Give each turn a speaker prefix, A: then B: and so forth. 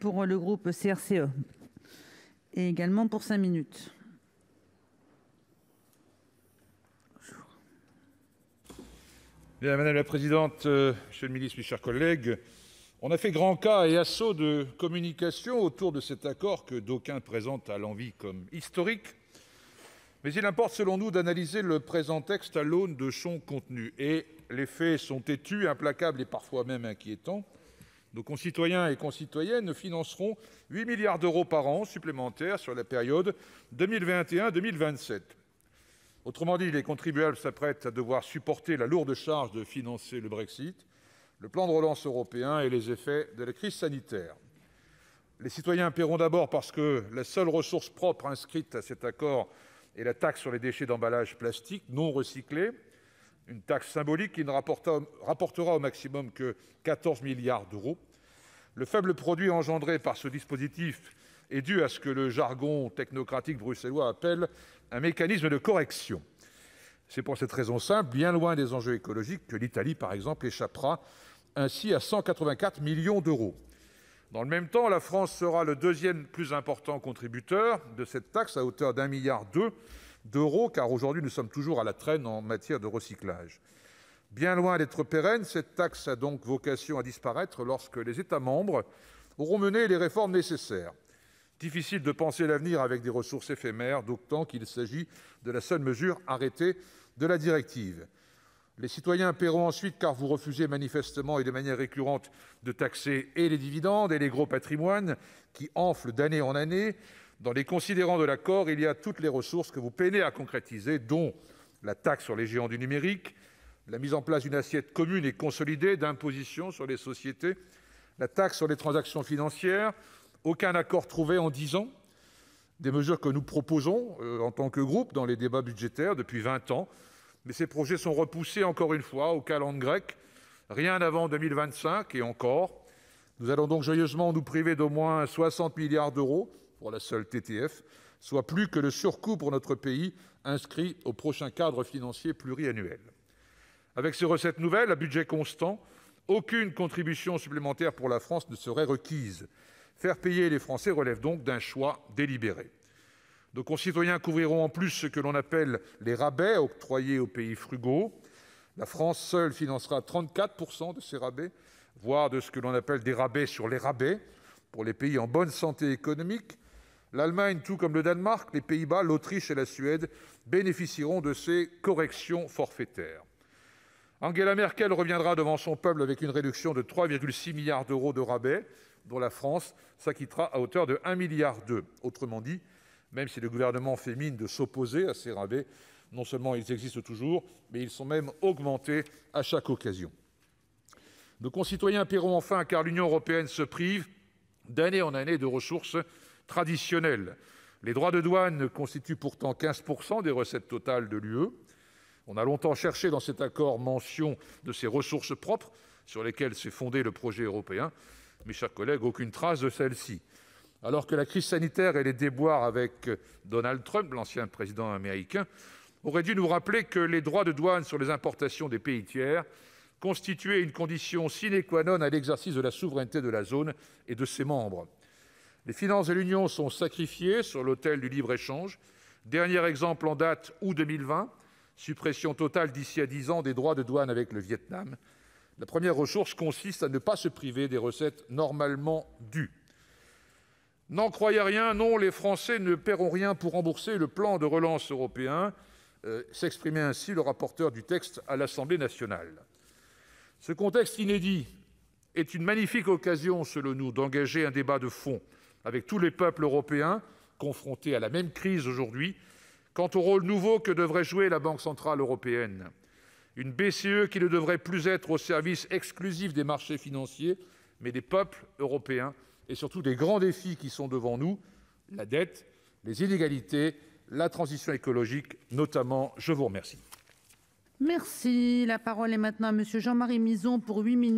A: pour le groupe CRCE et également pour 5 minutes. Madame la Présidente, euh, Monsieur le Ministre, mes chers collègues, on a fait grand cas et assaut de communication autour de cet accord que d'aucuns présentent à l'envie comme historique. Mais il importe, selon nous, d'analyser le présent texte à l'aune de son contenu. Et les faits sont têtus, implacables et parfois même inquiétants. Nos concitoyens et concitoyennes financeront 8 milliards d'euros par an supplémentaires sur la période 2021-2027. Autrement dit, les contribuables s'apprêtent à devoir supporter la lourde charge de financer le Brexit, le plan de relance européen et les effets de la crise sanitaire. Les citoyens paieront d'abord parce que la seule ressource propre inscrite à cet accord est la taxe sur les déchets d'emballage plastique non recyclés, une taxe symbolique qui ne rapportera au maximum que 14 milliards d'euros. Le faible produit engendré par ce dispositif est dû à ce que le jargon technocratique bruxellois appelle un mécanisme de correction. C'est pour cette raison simple, bien loin des enjeux écologiques, que l'Italie, par exemple, échappera ainsi à 184 millions d'euros. Dans le même temps, la France sera le deuxième plus important contributeur de cette taxe, à hauteur d'un milliard d'euros, d'euros, car aujourd'hui nous sommes toujours à la traîne en matière de recyclage. Bien loin d'être pérenne, cette taxe a donc vocation à disparaître lorsque les États membres auront mené les réformes nécessaires. Difficile de penser l'avenir avec des ressources éphémères, d'autant qu'il s'agit de la seule mesure arrêtée de la directive. Les citoyens paieront ensuite car vous refusez manifestement et de manière récurrente de taxer et les dividendes et les gros patrimoines qui enflent d'année en année, dans les considérants de l'accord, il y a toutes les ressources que vous peinez à concrétiser, dont la taxe sur les géants du numérique, la mise en place d'une assiette commune et consolidée d'imposition sur les sociétés, la taxe sur les transactions financières. Aucun accord trouvé en dix ans. Des mesures que nous proposons euh, en tant que groupe dans les débats budgétaires depuis 20 ans. Mais ces projets sont repoussés encore une fois au calendrier grec. Rien avant 2025 et encore. Nous allons donc joyeusement nous priver d'au moins 60 milliards d'euros pour la seule TTF, soit plus que le surcoût pour notre pays inscrit au prochain cadre financier pluriannuel. Avec ces recettes nouvelles, à budget constant, aucune contribution supplémentaire pour la France ne serait requise. Faire payer les Français relève donc d'un choix délibéré. Nos concitoyens couvriront en plus ce que l'on appelle les rabais octroyés aux pays frugaux. La France seule financera 34 de ces rabais, voire de ce que l'on appelle des rabais sur les rabais pour les pays en bonne santé économique, L'Allemagne, tout comme le Danemark, les Pays-Bas, l'Autriche et la Suède bénéficieront de ces corrections forfaitaires. Angela Merkel reviendra devant son peuple avec une réduction de 3,6 milliards d'euros de rabais, dont la France s'acquittera à hauteur de 1,2 milliard. Autrement dit, même si le gouvernement fait mine de s'opposer à ces rabais, non seulement ils existent toujours, mais ils sont même augmentés à chaque occasion. Nos concitoyens paieront enfin car l'Union européenne se prive d'année en année de ressources traditionnels. Les droits de douane constituent pourtant 15 des recettes totales de l'UE. On a longtemps cherché dans cet accord mention de ces ressources propres, sur lesquelles s'est fondé le projet européen. Mes chers collègues, aucune trace de celle ci Alors que la crise sanitaire et les déboires avec Donald Trump, l'ancien président américain, auraient dû nous rappeler que les droits de douane sur les importations des pays tiers constituaient une condition sine qua non à l'exercice de la souveraineté de la zone et de ses membres. Les finances de l'Union sont sacrifiées sur l'autel du libre-échange. Dernier exemple en date août 2020, suppression totale d'ici à dix ans des droits de douane avec le Vietnam. La première ressource consiste à ne pas se priver des recettes normalement dues. N'en croyez rien, non, les Français ne paieront rien pour rembourser le plan de relance européen, euh, s'exprimait ainsi le rapporteur du texte à l'Assemblée nationale. Ce contexte inédit est une magnifique occasion, selon nous, d'engager un débat de fond avec tous les peuples européens confrontés à la même crise aujourd'hui, quant au rôle nouveau que devrait jouer la Banque centrale européenne. Une BCE qui ne devrait plus être au service exclusif des marchés financiers, mais des peuples européens, et surtout des grands défis qui sont devant nous, la dette, les inégalités, la transition écologique notamment. Je vous remercie. Merci. La parole est maintenant à Monsieur Jean-Marie Mison pour 8 minutes.